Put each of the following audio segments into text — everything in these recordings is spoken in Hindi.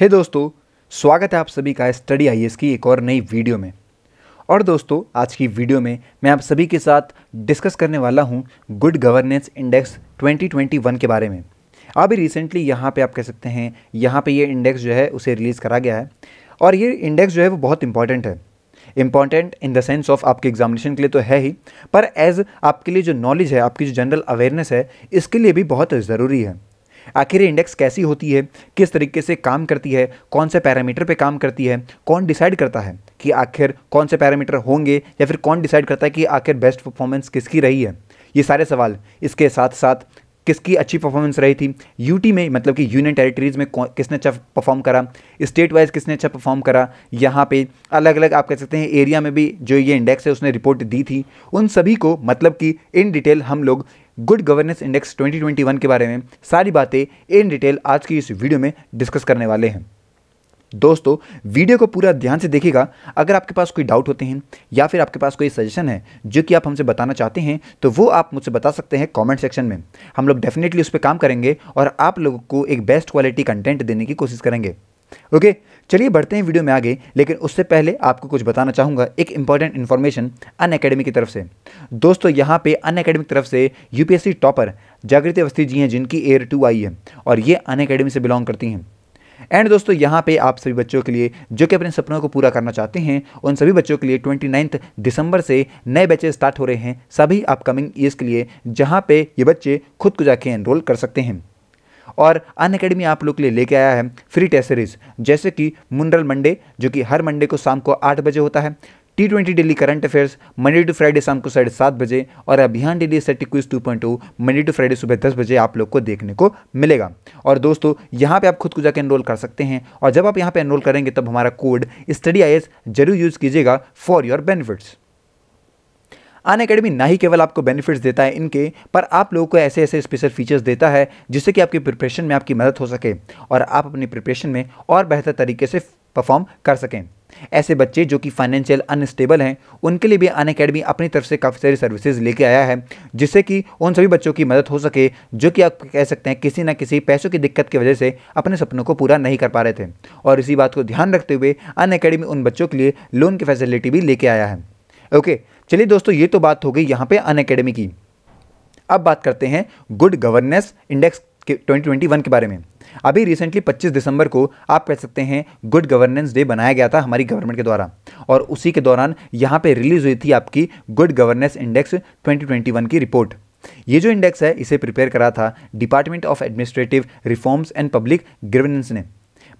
हे hey दोस्तों स्वागत है आप सभी का स्टडी आई की एक और नई वीडियो में और दोस्तों आज की वीडियो में मैं आप सभी के साथ डिस्कस करने वाला हूं गुड गवर्नेंस इंडेक्स 2021 के बारे में अभी रिसेंटली यहाँ पे आप कह सकते हैं यहाँ पे ये इंडेक्स जो है उसे रिलीज़ करा गया है और ये इंडेक्स जो है वो बहुत इंपॉर्टेंट है important in the sense of आपके एग्जामिनेशन के लिए तो है ही पर एज आपके लिए जो नॉलेज है आपकी जो जनरल अवेयरनेस है इसके लिए भी बहुत ज़रूरी है आखिर इंडेक्स कैसी होती है किस तरीके से काम करती है कौन से पैरामीटर पे काम करती है कौन डिसाइड करता है कि आखिर कौन से पैरामीटर होंगे या फिर कौन डिसाइड करता है कि आखिर बेस्ट परफॉर्मेंस किसकी रही है ये सारे सवाल इसके साथ साथ किसकी अच्छी परफॉर्मेंस रही थी यूटी में मतलब कि यूनियन टेरिटरीज़ में किसने अच्छा परफॉर्म करा स्टेट वाइज किसने अच्छा परफॉर्म करा यहाँ पे अलग अलग आप कह सकते हैं एरिया में भी जो ये इंडेक्स है उसने रिपोर्ट दी थी उन सभी को मतलब कि इन डिटेल हम लोग गुड गवर्नेंस इंडेक्स 2021 के बारे में सारी बातें इन डिटेल आज की इस वीडियो में डिस्कस करने वाले हैं दोस्तों वीडियो को पूरा ध्यान से देखिएगा अगर आपके पास कोई डाउट होते हैं या फिर आपके पास कोई सजेशन है जो कि आप हमसे बताना चाहते हैं तो वो आप मुझसे बता सकते हैं कमेंट सेक्शन में हम लोग डेफिनेटली उस पर काम करेंगे और आप लोगों को एक बेस्ट क्वालिटी कंटेंट देने की कोशिश करेंगे ओके चलिए बढ़ते हैं वीडियो में आगे लेकिन उससे पहले आपको कुछ बताना चाहूँगा एक इंपॉर्टेंट इन्फॉर्मेशन अन अकेडमी की तरफ से दोस्तों यहाँ पे अन अकेडमी की तरफ से यूपीएससी टॉपर जागृति अवस्थी जी हैं जिनकी एयर टू आई है और ये अन अकेडमी से बिलोंग करती हैं एंड दोस्तों यहाँ पे आप सभी बच्चों के लिए जो कि अपने सपनों को पूरा करना चाहते हैं उन सभी बच्चों के लिए ट्वेंटी नाइन्थ दिसंबर से नए बच्चे स्टार्ट हो रहे हैं सभी अपकमिंग ईयर्स के लिए जहाँ पे ये बच्चे खुद को जाके एनरोल कर सकते हैं और अन अकेडमी आप लोग के लिए लेके आया है फ्री टेस्ट सीरीज जैसे कि मुंडल मंडे जो कि हर मंडे को शाम को आठ बजे होता है T twenty daily current affairs Monday to Friday शाम को साढ़े सात बजे और अभियान daily ST quiz two point two Monday to Friday सुबह दस बजे आप लोग को देखने को मिलेगा और दोस्तों यहाँ पे आप खुद को जाकर एनरोल कर सकते हैं और जब आप यहाँ पे एनरोल करेंगे तब हमारा कोड स्टडी आई जरूर यूज़ कीजिएगा for your benefits Unacademy ना ही केवल आपको बेनिफिट्स देता है इनके पर आप लोगों को ऐसे ऐसे स्पेशल फीचर्स देता है जिससे कि आपकी प्रिपरेशन में आपकी मदद हो सके और आप अपनी प्रिपरेशन में और बेहतर तरीके से परफॉर्म कर सकें ऐसे बच्चे जो कि फाइनेंशियल अनस्टेबल हैं उनके लिए भी अन अकेडमी अपनी तरफ से काफ़ी सारी सर्विसेज लेके आया है जिससे कि उन सभी बच्चों की मदद हो सके जो कि आप कह सकते हैं किसी ना किसी पैसों की दिक्कत की वजह से अपने सपनों को पूरा नहीं कर पा रहे थे और इसी बात को ध्यान रखते हुए अन अकेडमी उन बच्चों के लिए लोन की फैसिलिटी भी लेके आया है ओके okay, चलिए दोस्तों ये तो बात हो गई यहाँ पे अन अकेडमी की अब बात करते हैं गुड गवर्नेंस इंडेक्स के 2021 के बारे में अभी रिसेंटली 25 दिसंबर को आप कह सकते हैं गुड गवर्नेंस डे बनाया गया था हमारी गवर्नमेंट के द्वारा और उसी के दौरान यहाँ पे रिलीज हुई थी आपकी गुड गवर्नेंस इंडेक्स 2021 की रिपोर्ट ये जो इंडेक्स है इसे प्रिपेयर करा था department of administrative reforms and public grievances ने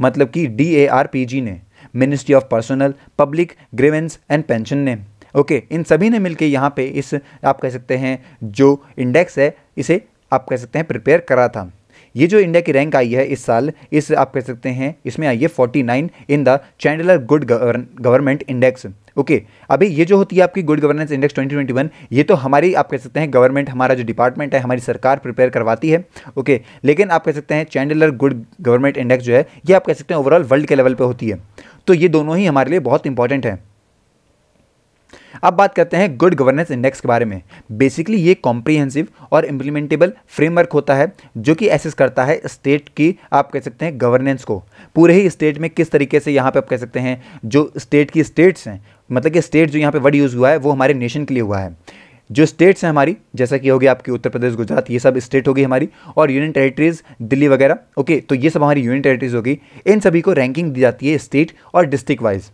मतलब कि डी ने ministry of personnel public grievances and pension ने ओके इन सभी ने मिलकर यहाँ पे इस आप कह सकते हैं जो इंडेक्स है इसे आप कह सकते हैं प्रिपेयर करा था ये जो इंडिया की रैंक आई है इस साल इस आप कह सकते हैं इसमें आई है forty nine in the Chandler good government index okay अभी ये जो होती है आपकी गुड गवर्नेंस इंडेक्स 2021 ये तो हमारी आप कह सकते हैं गवर्नमेंट हमारा जो डिपार्टमेंट है हमारी सरकार प्रिपेयर करवाती है ओके लेकिन आप कह सकते हैं चैंडलर गुड गवर्नमेंट इंडेक्स जो है ये आप कह सकते हैं ओवरऑल वर्ल्ड के लेवल पर होती है तो ये दोनों ही हमारे लिए बहुत इंपॉर्टेंट है अब बात करते हैं गुड गवर्नेंस इंडेक्स के बारे में बेसिकली ये कॉम्प्रीहेंसिव और इम्प्लीमेंटेबल फ्रेमवर्क होता है जो कि एसेस करता है स्टेट की आप कह सकते हैं गवर्नेंस को पूरे ही स्टेट में किस तरीके से यहाँ पे आप कह सकते हैं जो स्टेट की स्टेट्स हैं मतलब कि स्टेट जो यहाँ पे वर्ड यूज़ हुआ है वो हमारे नेशन के लिए हुआ है जो स्टेट्स हैं हमारी जैसा कि होगी आपकी उत्तर प्रदेश गुजरात ये सब स्टेट होगी हमारी और यूनियन टेरिटरीज दिल्ली वगैरह ओके तो ये सब हमारी यूनियन टेरिटरीज होगी इन सभी को रैंकिंग दी जाती है स्टेट और डिस्ट्रिक्ट वाइज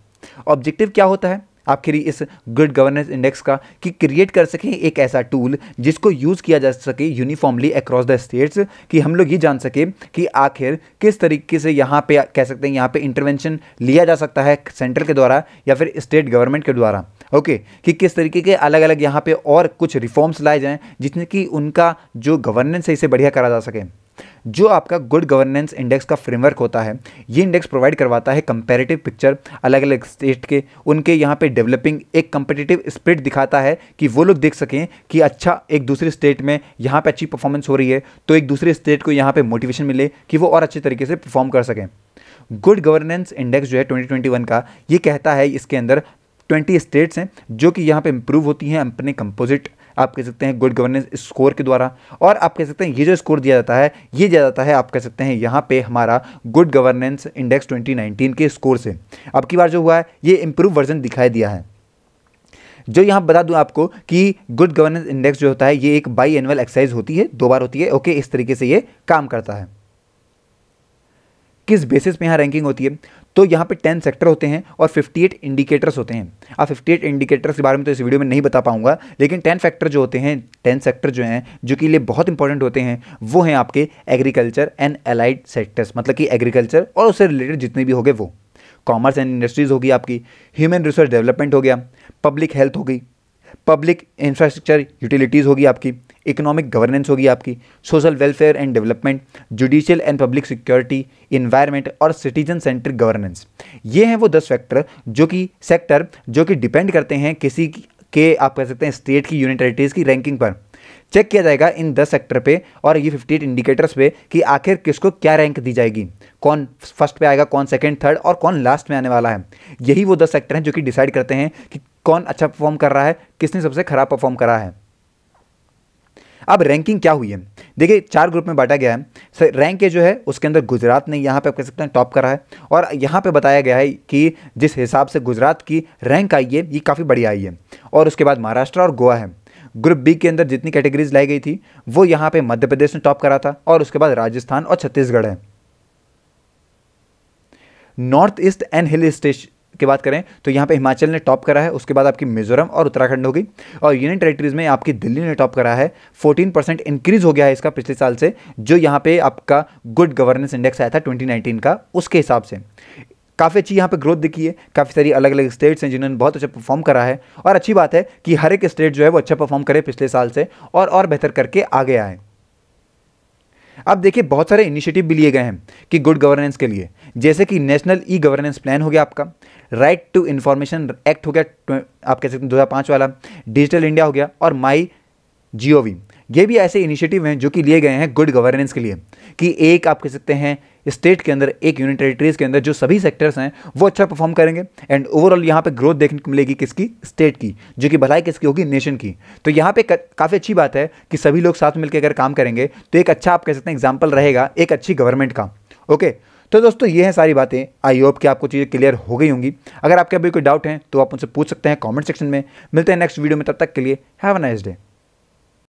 ऑब्जेक्टिव क्या होता है आखिरी इस गुड गवर्नेंस इंडेक्स का कि क्रिएट कर सकें एक ऐसा टूल जिसको यूज़ किया जा सके यूनिफॉर्मली अक्रॉस द स्टेट्स कि हम लोग ये जान सकें कि आखिर किस तरीके से यहाँ पे कह सकते हैं यहाँ पे इंटरवेंशन लिया जा सकता है सेंट्रल के द्वारा या फिर स्टेट गवर्नमेंट के द्वारा ओके okay, कि किस तरीके के अलग अलग यहाँ पर और कुछ रिफॉर्म्स लाए जाएँ जिसमें कि उनका जो गवर्नेंस है इसे बढ़िया करा जा सके जो आपका गुड गवर्नेंस इंडेक्स का फ्रेमवर्क होता है ये इंडेक्स प्रोवाइड करवाता है कंपेरेटिव पिक्चर अलग अलग स्टेट के उनके यहाँ पे डेवलपिंग एक कंपिटेटिव स्प्रिट दिखाता है कि वो लोग देख सकें कि अच्छा एक दूसरे स्टेट में यहाँ पर अच्छी परफॉर्मेंस हो रही है तो एक दूसरे स्टेट को यहाँ पर मोटिवेशन मिले कि वो और अच्छे तरीके से परफॉर्म कर सकें गुड गवर्नेंस इंडेक्स जो है 2021 का ये कहता है इसके अंदर 20 स्टेट्स हैं जो कि यहाँ पे इम्प्रूव होती हैं अपने कंपोजिट आप कह सकते हैं गुड गवर्नेंस स्कोर के द्वारा और आप कह सकते हैं ये जो स्कोर दिया जाता है ये दिया जाता है आप कह सकते हैं यहाँ पे हमारा गुड गवर्नेंस इंडेक्स 2019 के स्कोर से अब की बार जो हुआ है ये इम्प्रूव वर्जन दिखाई दिया है जो यहाँ बता दूँ आपको कि गुड गवर्नेंस इंडेक्स जो होता है ये एक बाई एनुअल एक्सरसाइज होती है दो बार होती है ओके इस तरीके से ये काम करता है किस बेसिस पे यहाँ रैंकिंग होती है तो यहाँ पे टेन सेक्टर होते हैं और फिफ्टी एट इंडिकेटर्स होते हैं आप एट इंडिकेटर्स के बारे में तो इस वीडियो में नहीं बता पाऊंगा लेकिन टेन फैक्टर जो होते हैं टेन सेक्टर जो हैं जो कि लिए बहुत इंपॉर्टेंट होते हैं वो हैं आपके एग्रीकल्चर एंड एलाइड सेक्टर्स मतलब कि एग्रीकल्चर और उससे रिलेटेड जितने भी हो गए वो कॉमर्स एंड इंडस्ट्रीज़ होगी आपकी ह्यूमन रिसोर्स डेवलपमेंट हो गया पब्लिक हेल्थ हो गई पब्लिक इंफ्रास्ट्रक्चर यूटिलिटीज़ होगी आपकी इकोनॉमिक गवर्नेंस होगी आपकी social welfare and development judicial and public security environment और सिटीजन सेंट्रिक गवर्नेंस ये हैं वो दस फैक्टर जो कि सेक्टर जो कि डिपेंड करते हैं किसी के आप कह सकते हैं स्टेट की यूनिटरिटीज़ की रैंकिंग पर चेक किया जाएगा इन दस सेक्टर पे और ये फिफ्टी इंडिकेटर्स पे कि आखिर किसको क्या रैंक दी जाएगी कौन फर्स्ट पे आएगा कौन सेकंड थर्ड और कौन लास्ट में आने वाला है यही वो दस सेक्टर हैं जो कि डिसाइड करते हैं कि कौन अच्छा परफॉर्म कर रहा है किसने सबसे खराब परफॉर्म करा है अब रैंकिंग क्या हुई है देखिए चार ग्रुप में बांटा गया है सर रैंक के जो है उसके अंदर गुजरात ने यहाँ पे आप कह सकते हैं टॉप करा है और यहाँ पे बताया गया है कि जिस हिसाब से गुजरात की रैंक आई है ये काफ़ी बढ़िया आई है और उसके बाद महाराष्ट्र और गोवा है ग्रुप बी के अंदर जितनी कैटेगरीज लाई गई थी वो यहाँ पे मध्य प्रदेश ने टॉप करा था और उसके बाद राजस्थान और छत्तीसगढ़ है north east and hill station की बात करें तो यहाँ पे हिमाचल ने टॉप करा है उसके बाद आपकी मिजोरम और उत्तराखंड होगी और यूनियन टेरिटरीज में आपकी दिल्ली ने टॉप करा है 14 परसेंट इंक्रीज हो गया है इसका पिछले साल से जो यहाँ पे आपका गुड गवर्नेंस इंडेक्स आया था 2019 का उसके हिसाब से काफ़ी अच्छी यहाँ पे ग्रोथ दिखी है काफ़ी सारी अलग अलग स्टेट्स हैं जिन्होंने बहुत अच्छा परफॉर्म करा है और अच्छी बात है कि हर एक स्टेट जो है वो अच्छा परफॉर्म करे पिछले साल से और और बेहतर करके आगे आए अब देखिए बहुत सारे इनिशिएटिव भी लिए गए हैं कि गुड गवर्नेंस के लिए जैसे कि नेशनल ई गवर्नेंस प्लान हो गया आपका राइट टू इन्फॉर्मेशन एक्ट हो गया आप कह सकते हैं दो वाला डिजिटल इंडिया हो गया और माई जी ये भी ऐसे इनिशिएटिव हैं जो कि लिए गए हैं गुड गवर्नेंस के लिए कि एक आप कह सकते हैं स्टेट के अंदर एक यूनियन टेरिटरीज के अंदर जो सभी सेक्टर्स हैं वो अच्छा परफॉर्म करेंगे एंड ओवरऑल यहाँ पे ग्रोथ देखने को मिलेगी किसकी स्टेट की जो कि भलाई किसकी होगी नेशन की तो यहाँ पे काफ़ी अच्छी बात है कि सभी लोग साथ मिलकर अगर काम करेंगे तो एक अच्छा आप कह सकते हैं एग्जाम्पल रहेगा एक अच्छी गवर्नमेंट का ओके तो दोस्तों ये हैं सारी बातें आई होप कि आपको चीज़ें क्लियर हो गई होंगी अगर आपके अभी कोई डाउट हैं तो आप उनसे पूछ सकते हैं कॉमेंट सेक्शन में मिलते हैं नेक्स्ट वीडियो में तब तक के लिए हैव अ नाइस डे